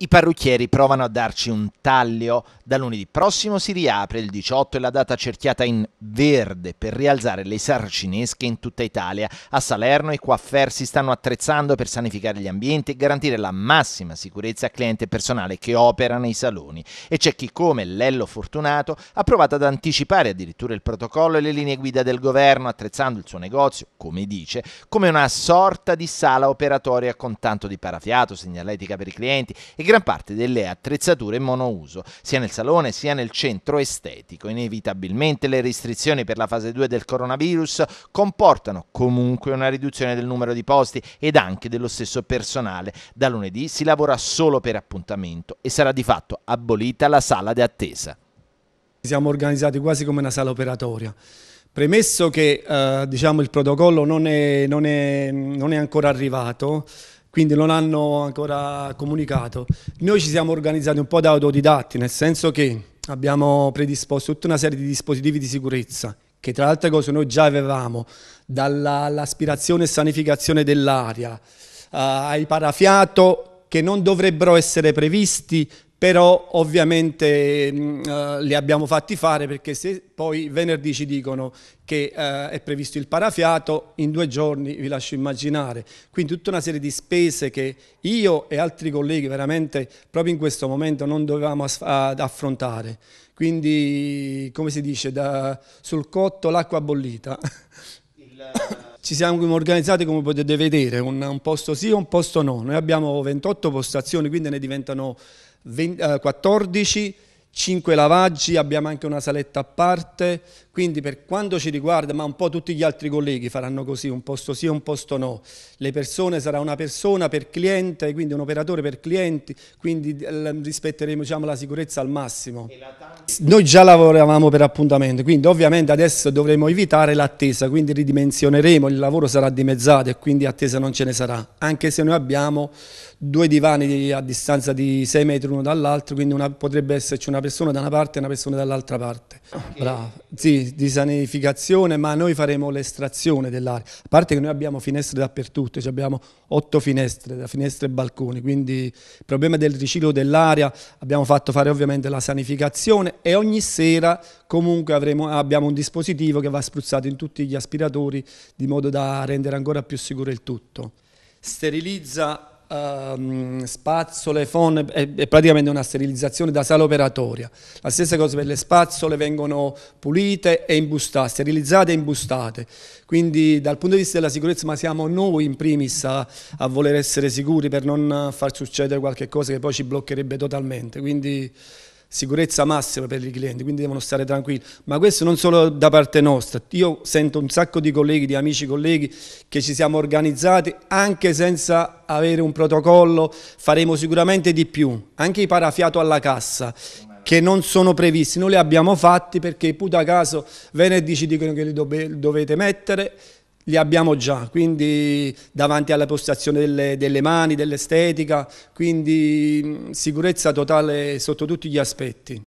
I parrucchieri provano a darci un taglio. Da lunedì prossimo si riapre il 18 e la data cerchiata in verde per rialzare le sarcinesche in tutta Italia. A Salerno i coaffer si stanno attrezzando per sanificare gli ambienti e garantire la massima sicurezza a cliente e personale che opera nei saloni. E c'è chi come Lello Fortunato ha provato ad anticipare addirittura il protocollo e le linee guida del governo, attrezzando il suo negozio, come dice, come una sorta di sala operatoria con tanto di parafiato, segnaletica per i clienti e gran parte delle attrezzature monouso, sia nel salone sia nel centro estetico. Inevitabilmente le restrizioni per la fase 2 del coronavirus comportano comunque una riduzione del numero di posti ed anche dello stesso personale. Da lunedì si lavora solo per appuntamento e sarà di fatto abolita la sala di attesa. Siamo organizzati quasi come una sala operatoria. Premesso che eh, diciamo, il protocollo non è, non è, non è ancora arrivato, quindi non hanno ancora comunicato. Noi ci siamo organizzati un po' da autodidatti, nel senso che abbiamo predisposto tutta una serie di dispositivi di sicurezza che tra le altre cose noi già avevamo, dall'aspirazione e sanificazione dell'aria eh, ai parafiato che non dovrebbero essere previsti però ovviamente mh, mm, eh, li abbiamo fatti fare perché se poi venerdì ci dicono che eh, è previsto il parafiato, in due giorni vi lascio immaginare. Quindi tutta una serie di spese che io e altri colleghi veramente proprio in questo momento non dovevamo affrontare. Quindi come si dice, da, sul cotto l'acqua bollita. Il... Eh, ci siamo organizzati come potete vedere, un, un posto sì e un posto no. Noi abbiamo 28 postazioni, quindi ne diventano 20, eh, 14 5 lavaggi, abbiamo anche una saletta a parte, quindi per quanto ci riguarda, ma un po' tutti gli altri colleghi faranno così, un posto sì e un posto no, le persone sarà una persona per cliente, quindi un operatore per clienti, quindi eh, rispetteremo diciamo, la sicurezza al massimo. Noi già lavoravamo per appuntamento, quindi ovviamente adesso dovremo evitare l'attesa, quindi ridimensioneremo, il lavoro sarà dimezzato e quindi attesa non ce ne sarà, anche se noi abbiamo due divani a distanza di 6 metri uno dall'altro, quindi una, potrebbe esserci una persona persona da una parte e una persona dall'altra parte. Okay. Brava. Sì, di sanificazione, ma noi faremo l'estrazione dell'aria. A parte che noi abbiamo finestre dappertutto, cioè abbiamo otto finestre, da finestre e balconi, quindi il problema del riciclo dell'aria abbiamo fatto fare ovviamente la sanificazione e ogni sera comunque avremo, abbiamo un dispositivo che va spruzzato in tutti gli aspiratori di modo da rendere ancora più sicuro il tutto. Sterilizza ehm, spazzole, phone, è, è, praticamente una sterilizzazione da sala operatoria. La stessa cosa per le spazzole vengono pulite e imbustate, sterilizzate e imbustate. Quindi dal punto di vista della sicurezza, ma siamo noi in primis a, a voler essere sicuri per non far succedere qualche cosa che poi ci bloccherebbe totalmente. Quindi sicurezza massima per i clienti, quindi devono stare tranquilli. Ma questo non solo da parte nostra, io sento un sacco di colleghi, di amici colleghi che ci siamo organizzati anche senza avere un protocollo, faremo sicuramente di più, anche i parafiato alla cassa che non sono previsti, noi li abbiamo fatti perché puta caso venerdì ci dicono che li dove, dovete mettere, li abbiamo già, quindi davanti alla postazione delle, delle mani, dell'estetica, quindi sicurezza totale sotto tutti gli aspetti.